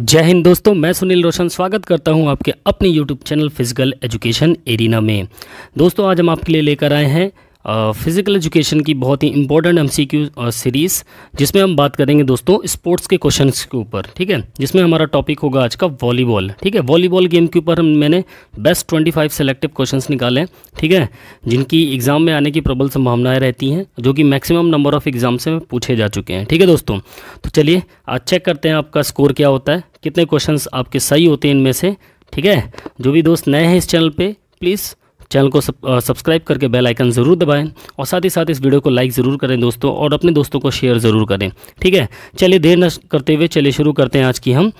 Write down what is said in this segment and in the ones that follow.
जय हिंद दोस्तों मैं सुनील रोशन स्वागत करता हूं आपके अपने YouTube channel physical education arena में दोस्तों आज हम आपके लिए लेकर आए हैं फिज़िकल एजुकेशन की बहुत ही important M C Q series जिसमें हम बात करेंगे दोस्तों स्पोर्ट्स के क्वेश्चन के ऊपर ठीक है जिसमें हमारा टॉपिक होगा आज का वॉलीबॉल ठीक है वॉलीबॉल गेम के ऊपर हम मैंने best twenty five selective question निकाले हैं ठीक है जिनकी एग्ज़ाम में आने की प्रबल संभावनाएँ रहती हैं जो कि मैक्सिमम नंबर ऑफ एग्ज़ाम से पूछे जा चुके हैं ठीक है दोस्तों तो चलिए आज चेक करते हैं आपका स्कोर क्या होता है कितने क्वेश्चन आपके सही होते हैं इनमें से ठीक है जो भी दोस्त नए हैं इस चैनल पर प्लीज़ चैनल को सब्सक्राइब करके बेल आइकन ज़रूर दबाएं और साथ ही साथ इस वीडियो को लाइक ज़रूर करें दोस्तों और अपने दोस्तों को शेयर ज़रूर करें ठीक है चलिए देर न करते हुए चलिए शुरू करते हैं आज की हम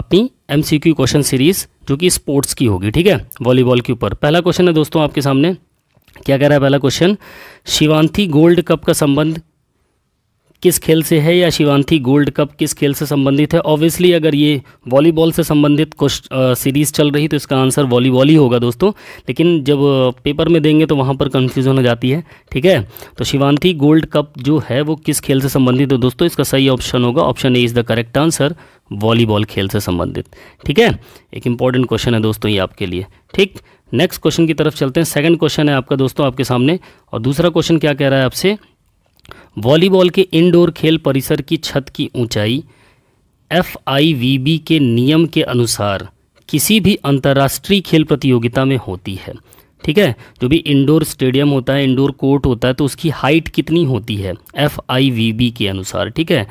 अपनी एम क्वेश्चन सीरीज़ जो कि स्पोर्ट्स की होगी ठीक है वॉलीबॉल के ऊपर पहला क्वेश्चन है दोस्तों आपके सामने क्या कह रहा है पहला क्वेश्चन शिवांथी गोल्ड कप का संबंध किस खेल से है या शिवान्थी गोल्ड कप किस खेल से संबंधित है ऑब्वियसली अगर ये वॉलीबॉल से संबंधित कुछ सीरीज़ चल रही तो इसका आंसर वॉलीबॉल ही होगा दोस्तों लेकिन जब पेपर में देंगे तो वहाँ पर कन्फ्यूज़न हो जाती है ठीक है तो शिवान्थी गोल्ड कप जो है वो किस खेल से संबंधित है दोस्तों इसका सही ऑप्शन होगा option A is the correct answer volleyball खेल से संबंधित ठीक है एक इंपॉर्टेंट क्वेश्चन है दोस्तों ये आपके लिए ठीक नेक्स्ट क्वेश्चन की तरफ चलते हैं सेकंड क्वेश्चन है आपका दोस्तों आपके सामने और दूसरा क्वेश्चन क्या कह रहा है आपसे वॉलीबॉल के इंडोर खेल परिसर की छत की ऊंचाई एफ के नियम के अनुसार किसी भी अंतर्राष्ट्रीय खेल प्रतियोगिता में होती है ठीक है जो भी इंडोर स्टेडियम होता है इंडोर कोर्ट होता है तो उसकी हाइट कितनी होती है एफ के अनुसार ठीक है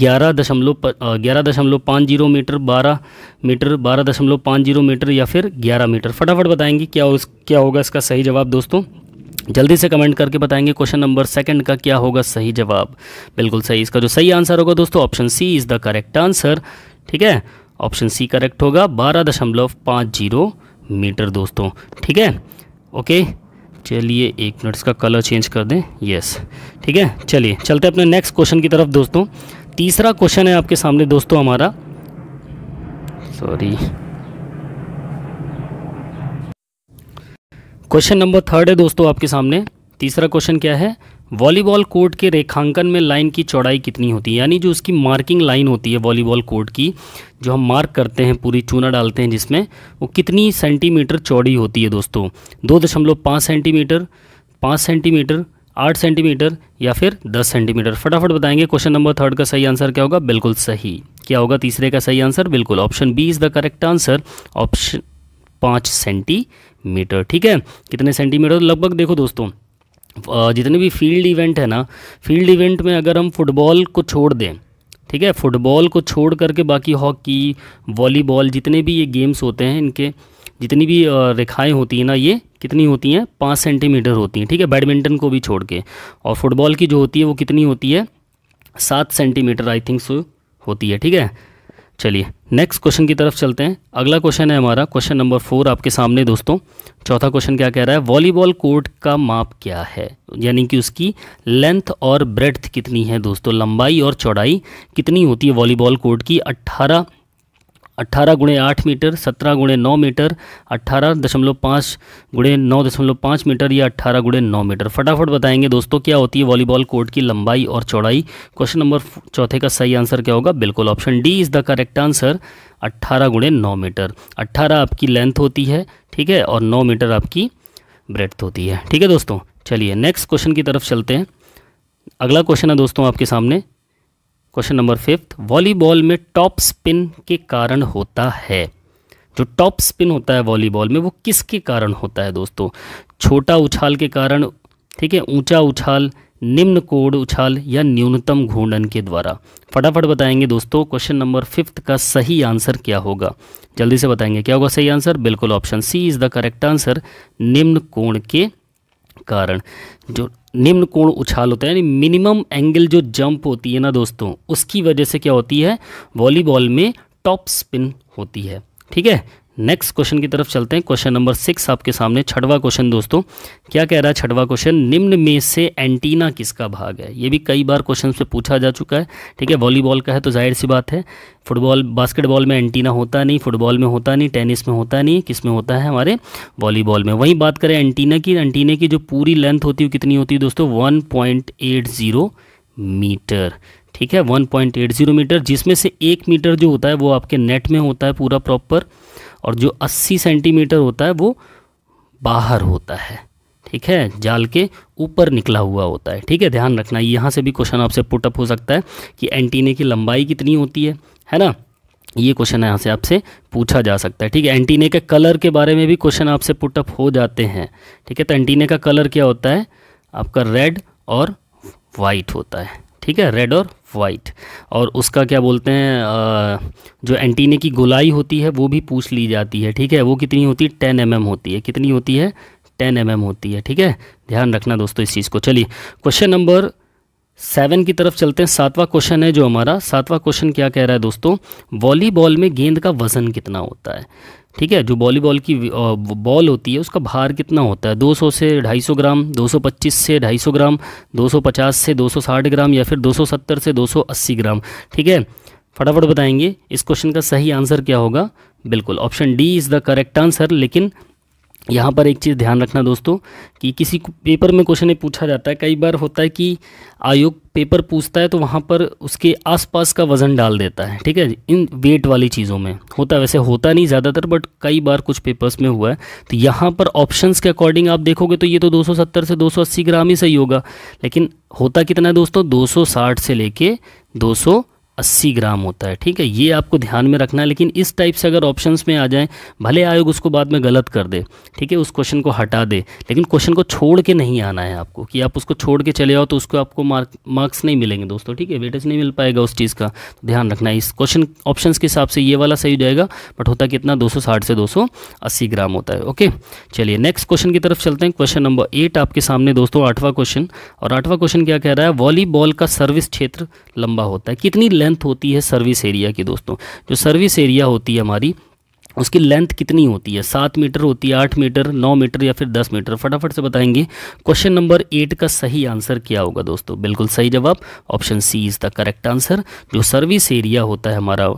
ग्यारह दशमलव ग्यारह दशमलव पाँच जीरो मीटर बारह मीटर बारह दशमलव पाँच जीरो मीटर या फिर ग्यारह मीटर फटाफट बताएंगे क्या उस क्या होगा इसका सही जवाब दोस्तों जल्दी से कमेंट करके बताएंगे क्वेश्चन नंबर सेकंड का क्या होगा सही जवाब बिल्कुल सही इसका जो सही आंसर होगा दोस्तों option C is the correct answer ठीक है ऑप्शन सी करेक्ट होगा बारह दशमलव पाँच जीरो मीटर दोस्तों ठीक है ओके चलिए एक मिनट इसका कलर चेंज कर दें यस ठीक है चलिए चलते अपने नेक्स्ट क्वेश्चन की तरफ दोस्तों तीसरा क्वेश्चन है आपके सामने दोस्तों हमारा सॉरी क्वेश्चन नंबर थर्ड है दोस्तों आपके सामने तीसरा क्वेश्चन क्या है वॉलीबॉल कोर्ट के रेखांकन में लाइन की चौड़ाई कितनी होती है यानी जो उसकी मार्किंग लाइन होती है वॉलीबॉल कोर्ट की जो हम मार्क करते हैं पूरी चूना डालते हैं जिसमें वो कितनी सेंटीमीटर चौड़ी होती है दोस्तों दो दशमलव पाँच सेंटीमीटर पाँच सेंटीमीटर आठ सेंटीमीटर या फिर दस सेंटीमीटर फटाफट बताएंगे क्वेश्चन नंबर थर्ड का सही आंसर क्या होगा बिल्कुल सही क्या होगा तीसरे का सही आंसर बिल्कुल option B is the correct answer option पाँच सेंटी मीटर ठीक है कितने सेंटीमीटर लगभग देखो दोस्तों जितने भी फील्ड इवेंट है ना फील्ड इवेंट में अगर हम फुटबॉल को छोड़ दें ठीक है फुटबॉल को छोड़ करके बाकी हॉकी वॉलीबॉल जितने भी ये गेम्स होते हैं इनके जितनी भी रेखाएं होती हैं ना ये कितनी होती हैं पाँच सेंटीमीटर होती हैं ठीक है बैडमिंटन को भी छोड़ के और फुटबॉल की जो होती है वो कितनी होती है सात सेंटीमीटर आई थिंक सो होती है ठीक है चलिए नेक्स्ट क्वेश्चन की तरफ चलते हैं अगला क्वेश्चन है हमारा क्वेश्चन नंबर फोर आपके सामने दोस्तों चौथा क्वेश्चन क्या कह रहा है वॉलीबॉल कोर्ट का माप क्या है यानी कि उसकी लेंथ और ब्रेथ कितनी है दोस्तों लंबाई और चौड़ाई कितनी होती है वॉलीबॉल कोर्ट की अट्ठारह अट्ठारह गुणे आठ मीटर सत्रह गुणे नौ मीटर अट्ठारह दशमलव पाँच गुणे नौ दशमलव पाँच मीटर या अट्ठारह गुणे नौ मीटर फटाफट बताएंगे दोस्तों क्या होती है वॉलीबॉल कोर्ट की लंबाई और चौड़ाई क्वेश्चन नंबर चौथे का सही आंसर क्या होगा बिल्कुल option D is the correct answer अट्ठारह गुणे नौ मीटर अट्ठारह आपकी लेंथ होती है ठीक है और नौ मीटर आपकी ब्रेथ होती है ठीक है दोस्तों चलिए नेक्स्ट क्वेश्चन की तरफ चलते हैं अगला क्वेश्चन है दोस्तों आपके सामने क्वेश्चन नंबर फिफ्थ वॉलीबॉल में टॉप स्पिन के कारण होता है जो टॉप स्पिन होता है वॉलीबॉल में वो किसके कारण होता है दोस्तों छोटा उछाल के कारण ठीक है ऊंचा उछाल निम्न कोड उछाल या न्यूनतम घूर्णन के द्वारा फटाफट बताएंगे दोस्तों क्वेश्चन नंबर फिफ्थ का सही आंसर क्या होगा जल्दी से बताएंगे क्या होगा सही आंसर बिल्कुल option C is the correct answer निम्न कोण के कारण जो निम्न कोण उछाल होता है यानी मिनिमम एंगल जो जंप होती है ना दोस्तों उसकी वजह से क्या होती है वॉलीबॉल में टॉप स्पिन होती है ठीक है नेक्स्ट क्वेश्चन की तरफ चलते हैं क्वेश्चन नंबर सिक्स आपके सामने छठवा क्वेश्चन दोस्तों क्या कह रहा है छठवा क्वेश्चन निम्न में से एंटीना किसका भाग है ये भी कई बार क्वेश्चन से पूछा जा चुका है ठीक है वॉलीबॉल का है तो जाहिर सी बात है फुटबॉल बास्केटबॉल में एंटीना होता नहीं फुटबॉल में होता नहीं टेनिस में होता नहीं किस में होता है हमारे वॉलीबॉल में वहीं बात करें एंटीना की एंटीने की जो पूरी लेंथ होती है कितनी होती है दोस्तों वन मीटर ठीक है 1.80 मीटर जिसमें से एक मीटर जो होता है वो आपके नेट में होता है पूरा प्रॉपर और जो 80 सेंटीमीटर होता है वो बाहर होता है ठीक है जाल के ऊपर निकला हुआ होता है ठीक है ध्यान रखना यहाँ से भी क्वेश्चन आपसे पुटअप हो सकता है कि एंटीने की लंबाई कितनी होती है है ना ये क्वेश्चन यहाँ से आपसे पूछा जा सकता है ठीक है एंटीने के कलर के बारे में भी क्वेश्चन आपसे पुटअप हो जाते हैं ठीक है तो एंटीने का कलर क्या होता है आपका रेड और वाइट होता है ठीक है रेड और वाइट और उसका क्या बोलते हैं जो एंटीने की गोलाई होती है वो भी पूछ ली जाती है ठीक है वो कितनी होती है टेन एम होती है कितनी होती है टेन एम होती है ठीक है ध्यान रखना दोस्तों इस चीज़ को चलिए क्वेश्चन नंबर सेवन की तरफ चलते हैं सातवां क्वेश्चन है जो हमारा सातवां क्वेश्चन क्या कह रहा है दोस्तों वॉलीबॉल में गेंद का वजन कितना होता है ठीक है जो वॉलीबॉल की बॉल होती है उसका भार कितना होता है 200 से 250 ग्राम 225 से 250 ग्राम 250 से 260 ग्राम या फिर 270 से 280 ग्राम ठीक है फटाफट बताएंगे इस क्वेश्चन का सही आंसर क्या होगा बिल्कुल option D is the correct answer लेकिन यहाँ पर एक चीज़ ध्यान रखना दोस्तों कि किसी पेपर में क्वेश्चन ये पूछा जाता है कई बार होता है कि आयोग पेपर पूछता है तो वहाँ पर उसके आसपास का वज़न डाल देता है ठीक है इन वेट वाली चीज़ों में होता वैसे होता नहीं ज़्यादातर बट कई बार कुछ पेपर्स में हुआ है तो यहाँ पर ऑप्शंस के अकॉर्डिंग आप देखोगे तो ये तो 270 से 280 ग्राम ही सही होगा लेकिन होता कितना है दोस्तों दो से लेके 200 अस्सी ग्राम होता है ठीक है ये आपको ध्यान में रखना है लेकिन इस टाइप से अगर ऑप्शन में आ जाए भले आयोग उसको बाद में गलत कर दे ठीक है उस क्वेश्चन को हटा दे लेकिन क्वेश्चन को छोड़ के नहीं आना है आपको कि आप उसको छोड़ के चले जाओ तो उसको आपको मार्क मार्क्स नहीं मिलेंगे दोस्तों ठीक है वेटेज नहीं मिल पाएगा उस चीज़ का तो ध्यान रखना है इस क्वेश्चन ऑप्शन के हिसाब से ये वाला सही हो जाएगा बट होता कितना दो से दो ग्राम होता है ओके चलिए नेक्स्ट क्वेश्चन की तरफ चलते हैं क्वेश्चन नंबर एट आपके सामने दोस्तों आठवां क्वेश्चन और आठवां क्वेश्चन क्या कह रहा है वॉलीबॉल का सर्विस क्षेत्र लंबा होता है कितनी लेंथ होती है सर्विस एरिया की दोस्तों जो सर्विस एरिया होती है हमारी उसकी लेंथ कितनी होती है सात मीटर होती है आठ मीटर नौ मीटर या फिर दस मीटर फटाफट से बताएंगे क्वेश्चन नंबर एट का सही आंसर क्या होगा दोस्तों बिल्कुल सही जवाब option C is the correct answer जो सर्विस एरिया होता है हमारा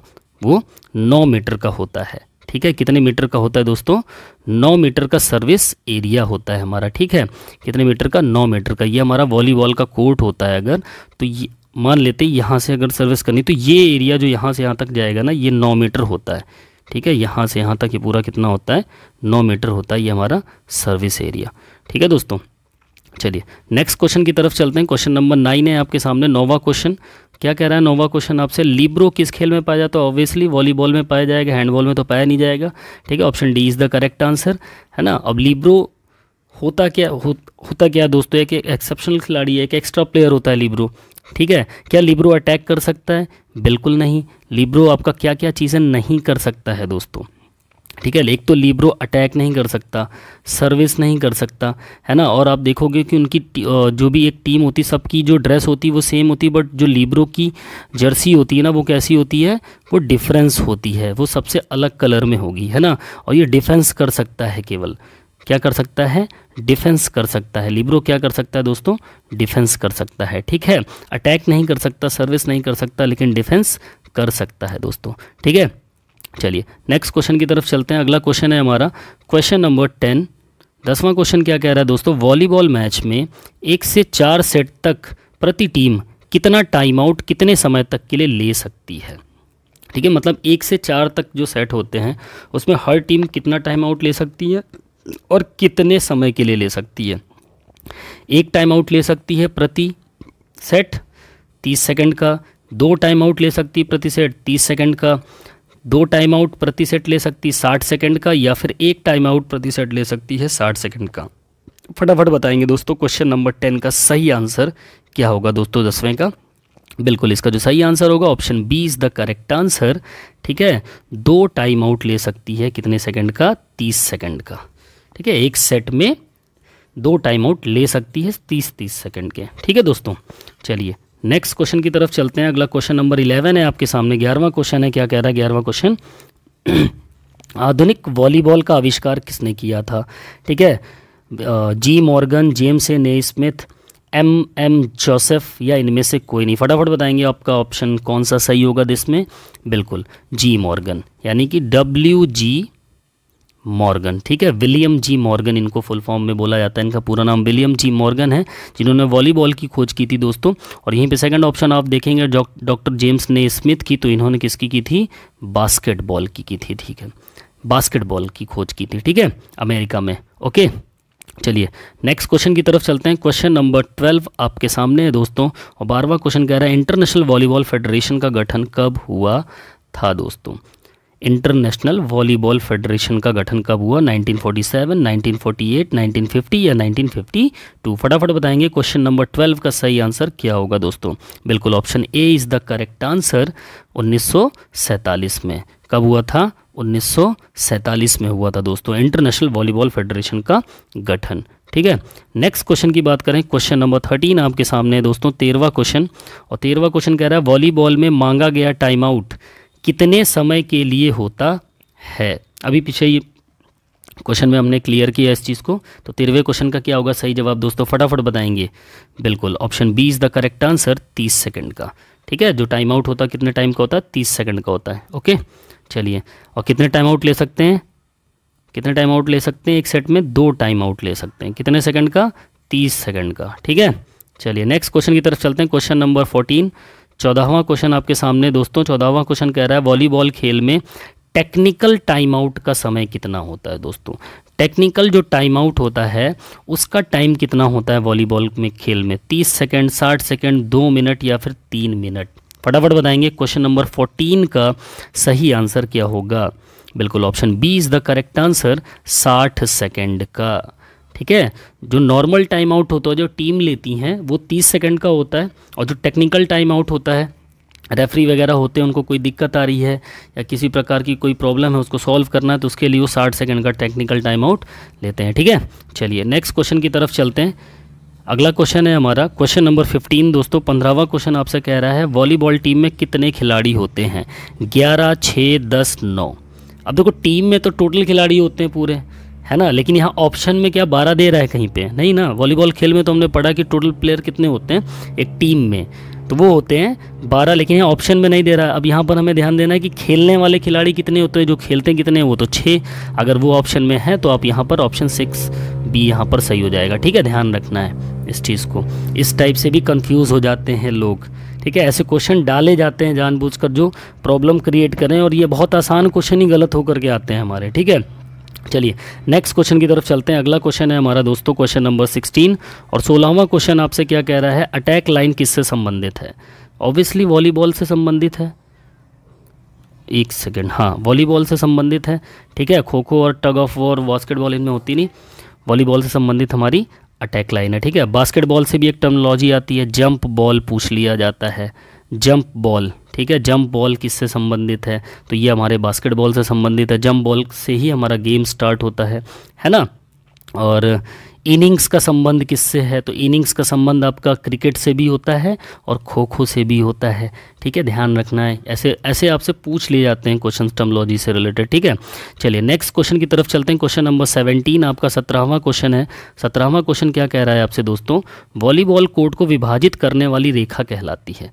वो नौ मीटर का होता है ठीक है कितने मीटर का होता है दोस्तों नौ मीटर का सर्विस एरिया होता है हमारा ठीक है कितने मीटर का नौ मीटर का ये हमारा वॉलीबॉल का कोर्ट होता है अगर तो ये मान लेते यहाँ से अगर सर्विस करनी तो ये एरिया जो यहाँ से यहाँ तक जाएगा ना ये नौ मीटर होता है ठीक है यहाँ से यहाँ तक ये पूरा कितना होता है नौ मीटर होता है ये हमारा सर्विस एरिया ठीक है दोस्तों चलिए नेक्स्ट क्वेश्चन की तरफ चलते हैं क्वेश्चन नंबर नाइन है आपके सामने नोवा क्वेश्चन क्या कह रहा है नोवा क्वेश्चन आपसे लिब्रो किस खेल में पाया जाता है ऑब्वियसली वॉलीबॉल में पाया जाएगा हैंडबॉल में तो पाया नहीं जाएगा ठीक है option D is the correct answer है ना अब लिब्रो होता क्या हो, होता क्या दोस्तों एक एक्सेप्शनल खिलाड़ी है एक एक्स्ट्रा प्लेयर होता है लिब्रो ठीक है क्या लिब्रो अटैक कर सकता है बिल्कुल नहीं लिब्रो आपका क्या क्या चीज़ें नहीं कर सकता है दोस्तों ठीक है एक तो लिब्रो अटैक नहीं कर सकता सर्विस नहीं कर सकता है ना और आप देखोगे कि उनकी जो भी एक टीम होती सबकी जो ड्रेस होती वो सेम होती बट जो लिब्रो की जर्सी होती है ना वो कैसी होती है वो डिफरेंस होती है वो सबसे अलग कलर में होगी है ना और ये डिफेंस कर सकता है केवल क्या कर सकता है डिफेंस कर सकता है लिब्रो क्या कर सकता है दोस्तों डिफेंस कर सकता है ठीक है अटैक नहीं कर सकता सर्विस नहीं कर सकता लेकिन डिफेंस कर सकता है दोस्तों ठीक है चलिए नेक्स्ट क्वेश्चन की तरफ चलते हैं अगला क्वेश्चन है हमारा क्वेश्चन नंबर टेन दसवां क्वेश्चन क्या कह रहा है दोस्तों वॉलीबॉल मैच में एक से चार सेट तक प्रति टीम कितना टाइम आउट कितने समय तक के लिए ले सकती है ठीक है मतलब एक से चार तक जो सेट होते हैं उसमें हर टीम कितना टाइम आउट ले सकती है और कितने समय के लिए ले सकती है एक टाइम आउट ले सकती है प्रति सेट 30 सेकंड का दो टाइम आउट ले सकती है प्रति सेट 30 सेकंड का दो टाइम आउट प्रति सेट ले सकती है साठ सेकेंड का या फिर एक टाइम आउट प्रति सेट ले सकती है साठ सेकेंड का फटाफट बताएंगे दोस्तों क्वेश्चन नंबर टेन का सही आंसर क्या होगा दोस्तों दसवें का बिल्कुल इसका जो सही आंसर होगा option B is the correct answer ठीक है दो टाइम आउट ले सकती है कितने सेकंड का तीस सेकंड का ठीक है एक सेट में दो टाइम आउट ले सकती है तीस तीस सेकेंड के ठीक है दोस्तों चलिए नेक्स्ट क्वेश्चन की तरफ चलते हैं अगला क्वेश्चन नंबर इलेवन है आपके सामने ग्यारहवा क्वेश्चन है क्या कह रहा है ग्यारहवा क्वेश्चन आधुनिक वॉलीबॉल का आविष्कार किसने किया था ठीक है जी मॉर्गन जेम्स ए ने स्मिथ एम एम जोसेफ या इनमें से कोई नहीं फटाफट बताएंगे आपका ऑप्शन कौन सा सही होगा इसमें बिल्कुल जी मॉर्गन यानी कि डब्ल्यू जी मॉर्गन ठीक है विलियम जी मॉर्गन इनको फुल फॉर्म में बोला जाता है इनका पूरा नाम विलियम जी मॉर्गन है जिन्होंने वॉलीबॉल की खोज की थी दोस्तों और यहीं पे सेकंड ऑप्शन आप देखेंगे डॉक्टर जेम्स ने स्मिथ की तो इन्होंने किसकी की थी बास्केटबॉल की की थी ठीक है बास्केटबॉल की खोज की थी ठीक है अमेरिका में ओके चलिए नेक्स्ट क्वेश्चन की तरफ चलते हैं क्वेश्चन नंबर ट्वेल्व आपके सामने है दोस्तों और बारवा क्वेश्चन कह रहा है इंटरनेशनल वॉलीबॉल फेडरेशन का गठन कब हुआ था दोस्तों इंटरनेशनल वॉलीबॉल फेडरेशन का गठन कब हुआ 1947, 1948, 1950 या 1952 फटाफट बताएंगे क्वेश्चन नंबर 12 का सही आंसर क्या होगा दोस्तों बिल्कुल option A is the correct answer 1947 में कब हुआ था 1947 में हुआ था दोस्तों इंटरनेशनल वॉलीबॉल फेडरेशन का गठन ठीक है नेक्स्ट क्वेश्चन की बात करें क्वेश्चन नंबर थर्टीन आपके सामने है दोस्तों तेरवा क्वेश्चन और तेरवा क्वेश्चन कह रहा है वॉलीबॉल में मांगा गया टाइम आउट कितने समय के लिए होता है अभी पीछे ये क्वेश्चन में हमने क्लियर किया इस चीज़ को तो तेरहवें क्वेश्चन का क्या होगा सही जवाब दोस्तों फटाफट बताएंगे बिल्कुल option B is the correct answer तीस सेकंड का ठीक है जो टाइम आउट होता है कितने टाइम का होता है तीस सेकेंड का होता है ओके चलिए और कितने टाइम आउट ले सकते हैं कितने टाइम आउट ले सकते हैं एक सेट में दो टाइम आउट ले सकते हैं कितने सेकंड का तीस सेकंड का ठीक है चलिए नेक्स्ट क्वेश्चन की तरफ चलते हैं क्वेश्चन नंबर फोर्टीन चौदहवा क्वेश्चन आपके सामने दोस्तों चौदहवा क्वेश्चन कह रहा है वॉलीबॉल खेल में टेक्निकल टाइम आउट का समय कितना होता है दोस्तों टेक्निकल जो टाइम आउट होता है उसका टाइम कितना होता है वॉलीबॉल में खेल में तीस सेकेंड साठ सेकेंड दो मिनट या फिर तीन मिनट फटाफट बताएंगे क्वेश्चन नंबर फोर्टीन का सही आंसर क्या होगा बिल्कुल option B is the correct answer साठ सेकेंड का ठीक है जो नॉर्मल टाइम आउट होता है जो टीम लेती हैं वो तीस सेकेंड का होता है और जो टेक्निकल टाइम आउट होता है रेफरी वगैरह होते हैं उनको कोई दिक्कत आ रही है या किसी प्रकार की कोई प्रॉब्लम है उसको सॉल्व करना है तो उसके लिए वो साठ सेकेंड का टेक्निकल टाइम आउट लेते हैं ठीक है चलिए नेक्स्ट क्वेश्चन की तरफ चलते हैं अगला क्वेश्चन है हमारा क्वेश्चन नंबर फिफ्टीन दोस्तों पंद्रहवा क्वेश्चन आपसे कह रहा है वॉलीबॉल टीम में कितने खिलाड़ी होते हैं ग्यारह छः दस नौ अब देखो टीम में तो टोटल खिलाड़ी होते हैं पूरे है ना लेकिन यहाँ ऑप्शन में क्या बारह दे रहा है कहीं पे नहीं ना वॉलीबॉल खेल में तो हमने पढ़ा कि टोटल प्लेयर कितने होते हैं एक टीम में तो वो होते हैं बारह लेकिन यहाँ ऑप्शन में नहीं दे रहा अब यहाँ पर हमें ध्यान देना है कि खेलने वाले खिलाड़ी कितने होते हैं जो खेलते हैं कितने वो तो छः अगर वो ऑप्शन में है तो आप यहाँ पर ऑप्शन सिक्स बी यहाँ पर सही हो जाएगा ठीक है ध्यान रखना है इस चीज़ को इस टाइप से भी कन्फ्यूज़ हो जाते हैं लोग ठीक है ऐसे क्वेश्चन डाले जाते हैं जानबूझ जो प्रॉब्लम क्रिएट करें और ये बहुत आसान क्वेश्चन ही गलत होकर के आते हैं हमारे ठीक है चलिए नेक्स्ट क्वेश्चन की तरफ चलते हैं अगला क्वेश्चन है हमारा दोस्तों क्वेश्चन नंबर सिक्सटीन और सोलहवां क्वेश्चन आपसे क्या कह रहा है अटैक लाइन किससे संबंधित है ऑब्वियसली वॉलीबॉल से संबंधित है एक सेकेंड हाँ वॉलीबॉल से संबंधित है ठीक है खो खो और टग ऑफ वॉर बास्केटबॉल इनमें होती नहीं वॉलीबॉल से संबंधित हमारी अटैक लाइन है ठीक है बास्केटबॉल से भी एक टर्मोलॉजी आती है जंप बॉल पूछ लिया जाता है जंप बॉल ठीक है जंप बॉल किससे संबंधित है तो ये हमारे बास्केटबॉल से संबंधित है जंप बॉल से ही हमारा गेम स्टार्ट होता है है ना और इनिंग्स का संबंध किससे है तो इनिंग्स का संबंध आपका क्रिकेट से भी होता है और खो खो से भी होता है ठीक है ध्यान रखना है ऐसे ऐसे आपसे पूछ लिए जाते हैं क्वेश्चन टर्मोलॉजी से रिलेटेड ठीक है चलिए नेक्स्ट क्वेश्चन की तरफ चलते हैं क्वेश्चन नंबर सेवनटीन आपका सत्रहवा क्वेश्चन है सत्रहवा क्वेश्चन क्या कह रहा है आपसे दोस्तों वॉलीबॉल कोर्ट को विभाजित करने वाली रेखा कहलाती है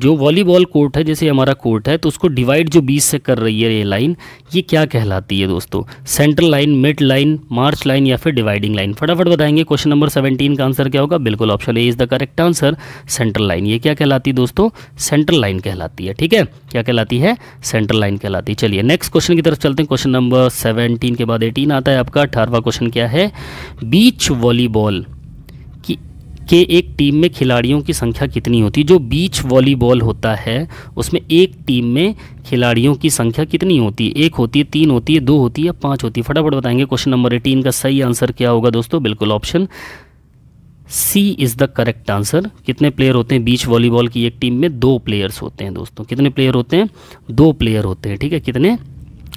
जो वॉलीबॉल कोर्ट है जैसे हमारा कोर्ट है तो उसको डिवाइड जो बीस से कर रही है ये लाइन ये क्या कहलाती है दोस्तों central line mid line march line या फिर डिवाइडिंग लाइन फटाफट बताएंगे क्वेश्चन नंबर सेवेंटीन का आंसर क्या होगा बिल्कुल option A is the correct answer central line ये क्या कहलाती है दोस्तों सेंट्रल लाइन कहलाती है ठीक है क्या कहलाती है सेंट्रल लाइन कहलाती है चलिए नेक्स्ट क्वेश्चन की तरफ चलते हैं क्वेश्चन नंबर सेवनटीन के बाद एटीन आता है आपका अठारवा क्वेश्चन क्या है बीच वॉलीबॉल कि एक टीम में खिलाड़ियों की संख्या कितनी होती है जो बीच वॉलीबॉल होता है उसमें एक टीम में खिलाड़ियों की संख्या कितनी होती है एक होती है तीन होती है दो होती है पाँच होती है फटाफट बताएंगे क्वेश्चन नंबर एटीन का सही आंसर क्या होगा दोस्तों बिल्कुल option C is the correct answer कितने प्लेयर होते हैं बीच वॉलीबॉल की एक टीम में दो प्लेयर्स होते हैं दोस्तों कितने प्लेयर होते हैं दो प्लेयर होते हैं ठीक है कितने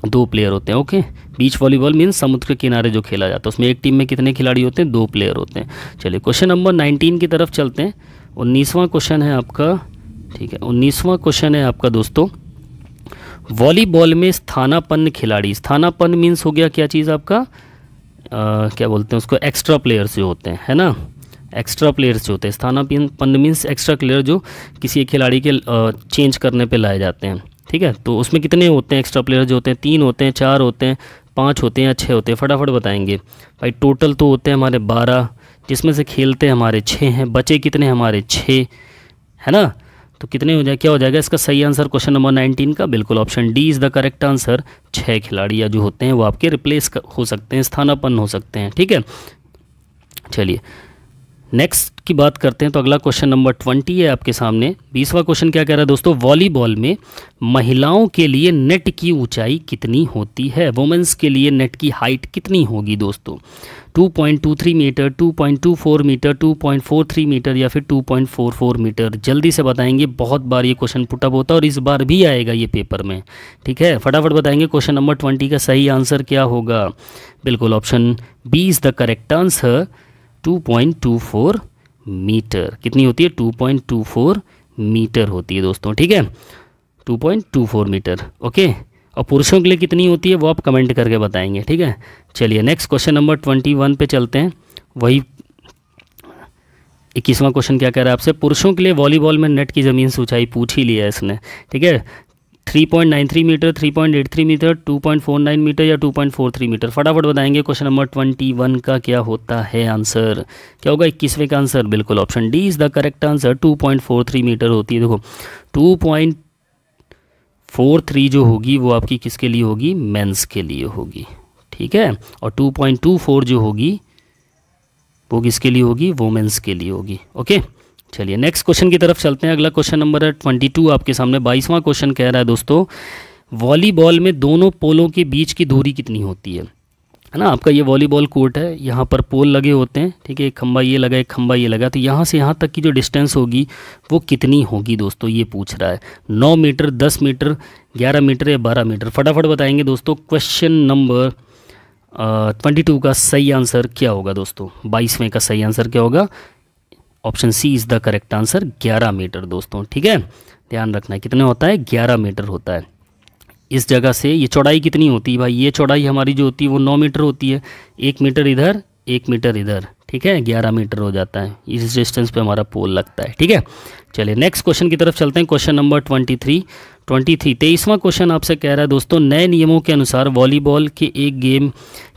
दो प्लेयर होते हैं ओके बीच वॉलीबॉल मीन्स समुद्र के किनारे जो खेला जाता है उसमें एक टीम में कितने खिलाड़ी होते हैं दो प्लेयर होते हैं चलिए क्वेश्चन नंबर नाइनटीन की तरफ चलते हैं उन्नीसवां क्वेश्चन है आपका ठीक है उन्नीसवां क्वेश्चन है आपका दोस्तों वॉलीबॉल में स्थानापन्न खिलाड़ी स्थानापन्न मीन्स हो गया क्या चीज़ आपका आ, क्या बोलते हैं उसको एक्स्ट्रा प्लेयर्स जो होते हैं है ना एक्स्ट्रा प्लेयर्स जो होते हैं स्थानापन्न मीन्स एक्स्ट्रा प्लेयर जो किसी एक खिलाड़ी के चेंज करने पर लाए जाते हैं ठीक है तो उसमें कितने होते हैं एक्स्ट्रा प्लेयर जो होते हैं तीन होते हैं चार होते हैं पाँच होते हैं या छः होते हैं फटाफट बताएंगे भाई टोटल तो होते हैं हमारे बारह जिसमें से खेलते हमारे छः हैं बचे कितने हमारे छः है ना तो कितने हो जाए क्या हो जाएगा इसका सही आंसर क्वेश्चन नंबर नाइनटीन का बिल्कुल option D is the correct answer छः खिलाड़ी या जो होते हैं वो आपके रिप्लेस हो सकते हैं स्थानापन्न हो सकते हैं ठीक है चलिए नेक्स्ट की बात करते हैं तो अगला क्वेश्चन नंबर ट्वेंटी है आपके सामने बीसवा क्वेश्चन क्या कह रहा है दोस्तों वॉलीबॉल में महिलाओं के लिए नेट की ऊंचाई कितनी होती है वुमेंस के लिए नेट की हाइट कितनी होगी दोस्तों 2.23 मीटर 2.24 मीटर 2.43 मीटर या फिर 2.44 मीटर जल्दी से बताएंगे बहुत बार ये क्वेश्चन पुटअप होता है और इस बार भी आएगा ये पेपर में ठीक है फटाफट बताएंगे क्वेश्चन नंबर ट्वेंटी का सही आंसर क्या होगा बिल्कुल option B is the correct answer 2.24 metre कितनी होती है 2.24 मीटर होती है दोस्तों ठीक है 2.24 मीटर ओके और पुरुषों के लिए कितनी होती है वो आप कमेंट करके बताएंगे ठीक है चलिए next question number twenty one पे चलते हैं वही इक्कीसवां क्वेश्चन क्या कह रहा है आपसे पुरुषों के लिए वॉलीबॉल में नेट की ज़मीन से ऊंचाई पूछ ही लिया है इसने ठीक है 3.93 मीटर 3.83 मीटर 2.49 मीटर या 2.43 मीटर फटाफट बताएंगे क्वेश्चन नंबर 21 का क्या होता है आंसर क्या होगा इक्कीसवें का आंसर बिल्कुल option D is the correct answer 2.43 metre होती है देखो 2.43 जो होगी वो आपकी किसके लिए होगी मेंस के लिए होगी ठीक है और 2.24 जो होगी वो किसके लिए होगी वोमेंस के लिए होगी ओके चलिए नेक्स्ट क्वेश्चन की तरफ चलते हैं अगला क्वेश्चन नंबर है ट्वेंटी टू आपके सामने बाईसवां क्वेश्चन कह रहा है दोस्तों वॉलीबॉल में दोनों पोलों के बीच की दूरी कितनी होती है है ना आपका ये वॉलीबॉल कोर्ट है यहाँ पर पोल लगे होते हैं ठीक है एक खंबा ये लगा एक खंबा ये लगा तो यहाँ से यहाँ तक की जो डिस्टेंस होगी वो कितनी होगी दोस्तों ये पूछ रहा है नौ मीटर दस मीटर ग्यारह मीटर या बारह मीटर फटाफट बताएंगे दोस्तों क्वेश्चन नंबर ट्वेंटी टू का सही आंसर क्या होगा दोस्तों बाईसवें का सही आंसर क्या होगा option C is the correct answer 11 metre दोस्तों ठीक है ध्यान रखना कितने होता है 11 मीटर होता है इस जगह से ये चौड़ाई कितनी होती है भाई ये चौड़ाई हमारी जो होती है वो नौ मीटर होती है एक मीटर इधर एक मीटर इधर ठीक है ग्यारह मीटर हो जाता है इस डिस्टेंस पे हमारा पोल लगता है ठीक है चलिए नेक्स्ट क्वेश्चन की तरफ चलते हैं question number twenty three twenty three तेईसवां क्वेश्चन आपसे कह रहा है दोस्तों नए नियमों के अनुसार वॉलीबॉल के एक गेम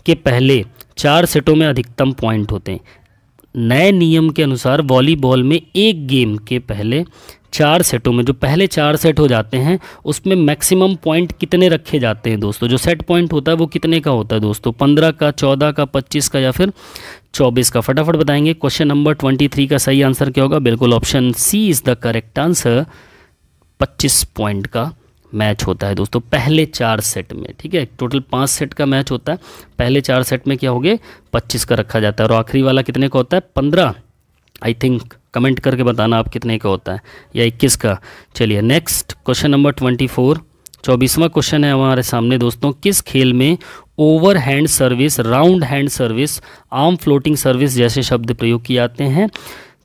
के पहले चार सेटों में अधिकतम पॉइंट होते हैं नए नियम के अनुसार वॉलीबॉल में एक गेम के पहले चार सेटों में जो पहले चार सेट हो जाते हैं उसमें मैक्सिमम पॉइंट कितने रखे जाते हैं दोस्तों जो सेट पॉइंट होता है वो कितने का होता है दोस्तों पंद्रह का चौदह का पच्चीस का या फिर चौबीस का फटाफट बताएंगे क्वेश्चन नंबर ट्वेंटी थ्री का सही आंसर क्या होगा बिल्कुल option C is the correct answer पच्चीस पॉइंट का मैच होता है दोस्तों पहले चार सेट में ठीक है टोटल पाँच सेट का मैच होता है पहले चार सेट में क्या हो गए पच्चीस का रखा जाता है और आखिरी वाला कितने का होता है पंद्रह आई थिंक कमेंट करके बताना आप कितने का होता है या इक्कीस का चलिए next question number twenty four चौबीसवा क्वेश्चन है हमारे सामने दोस्तों किस खेल में over hand service round hand service arm floating service जैसे शब्द प्रयोग किए जाते हैं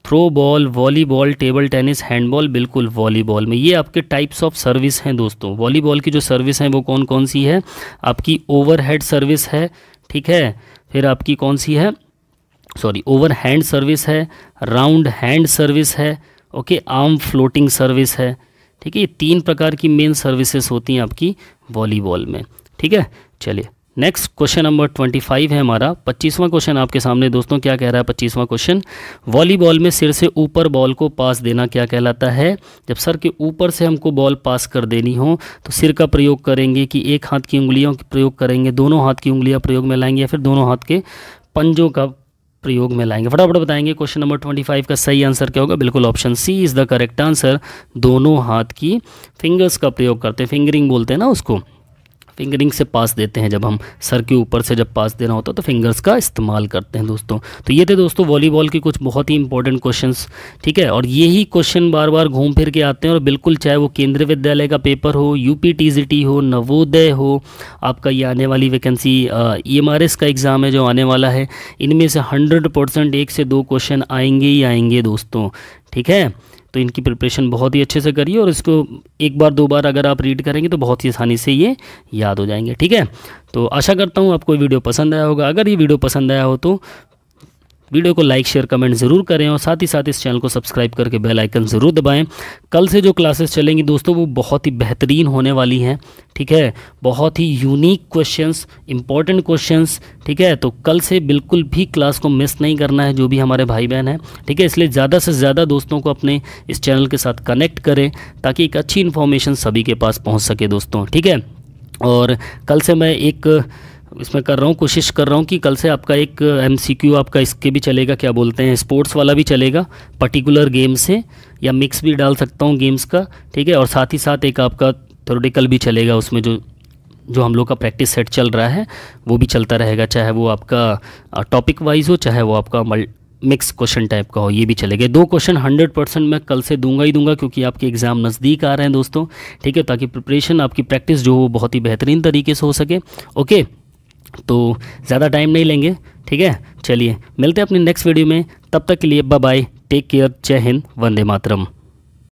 throw ball volleyball table tennis handball बिल्कुल वॉलीबॉल में ये आपके टाइप्स ऑफ सर्विस हैं दोस्तों वॉलीबॉल की जो सर्विस हैं वो कौन कौन सी है आपकी ओवरहेड सर्विस है ठीक है फिर आपकी कौन सी है सॉरी ओवर हैंड सर्विस है राउंड हैंड सर्विस है ओके आर्म फ्लोटिंग सर्विस है ठीक है ये तीन प्रकार की मेन सर्विसेज होती हैं आपकी वॉलीबॉल में ठीक है चलिए next question number twenty five है हमारा पच्चीसवां क्वेश्चन आपके सामने दोस्तों क्या कह रहा है पच्चीसवां क्वेश्चन वॉलीबॉल में सिर से ऊपर बॉल को पास देना क्या कहलाता है जब सर के ऊपर से हमको बॉल पास कर देनी हो तो सिर का प्रयोग करेंगे कि एक हाथ की उंगलियों का प्रयोग करेंगे दोनों हाथ की उंगलियां प्रयोग में लाएंगे या फिर दोनों हाथ के पंजों का प्रयोग में लाएंगे फटाफट बताएंगे क्वेश्चन नंबर ट्वेंटी फाइव का सही आंसर क्या होगा बिल्कुल option C is the correct answer दोनों हाथ की फिंगर्स का प्रयोग करते हैं फिंगरिंग बोलते हैं ना उसको फिंगरिंग से पास देते हैं जब हम सर के ऊपर से जब पास देना होता है तो फिंगर्स का इस्तेमाल करते हैं दोस्तों तो ये थे दोस्तों वॉलीबॉल के कुछ बहुत ही इंपॉर्टेंट क्वेश्चन ठीक है और यही क्वेश्चन बार बार घूम फिर के आते हैं और बिल्कुल चाहे वो केंद्रीय विद्यालय का पेपर हो यू पी हो नवोदय हो आपका ये आने वाली वैकेंसी ई एम का एग्ज़ाम है जो आने वाला है इनमें से हंड्रेड परसेंट एक से दो क्वेश्चन आएंगे ही आएंगे दोस्तों ठीक है तो इनकी प्रिपरेशन बहुत ही अच्छे से करिए और इसको एक बार दो बार अगर आप रीड करेंगे तो बहुत ही आसानी से ये याद हो जाएंगे ठीक है तो आशा करता हूँ आपको वीडियो पसंद आया होगा अगर ये वीडियो पसंद आया हो तो वीडियो को लाइक शेयर कमेंट ज़रूर करें और साथ ही साथ इस चैनल को सब्सक्राइब करके बेल आइकन ज़रूर दबाएं कल से जो क्लासेस चलेंगी दोस्तों वो बहुत ही बेहतरीन होने वाली हैं ठीक है बहुत ही यूनिक क्वेश्चंस इंपॉर्टेंट क्वेश्चंस ठीक है तो कल से बिल्कुल भी क्लास को मिस नहीं करना है जो भी हमारे भाई बहन हैं ठीक है इसलिए ज़्यादा से ज़्यादा दोस्तों को अपने इस चैनल के साथ कनेक्ट करें ताकि एक अच्छी इन्फॉर्मेशन सभी के पास पहुँच सके दोस्तों ठीक है और कल से मैं एक इसमें कर रहा हूँ कोशिश कर रहा हूँ कि कल से आपका एक एम आपका इसके भी चलेगा क्या बोलते हैं स्पोर्ट्स वाला भी चलेगा पर्टिकुलर गेम से या मिक्स भी डाल सकता हूँ गेम्स का ठीक है और साथ ही साथ एक आपका थोरेटिकल भी चलेगा उसमें जो जो हम लोग का प्रैक्टिस सेट चल रहा है वो भी चलता रहेगा चाहे वो आपका टॉपिक वाइज हो चाहे वो आपका मिक्स क्वेश्चन टाइप का हो ये भी चलेगा दो क्वेश्चन हंड्रेड परसेंट मैं कल से दूंगा ही दूंगा क्योंकि आपके एग्ज़ाम नज़दीक आ रहे हैं दोस्तों ठीक है ताकि प्रिपरेशन आपकी प्रैक्टिस जो हो बहुत ही बेहतरीन तरीके से हो सके ओके तो ज़्यादा टाइम नहीं लेंगे ठीक है चलिए मिलते हैं अपने नेक्स्ट वीडियो में तब तक के लिए बाय टेक केयर जय हिंद वंदे मातरम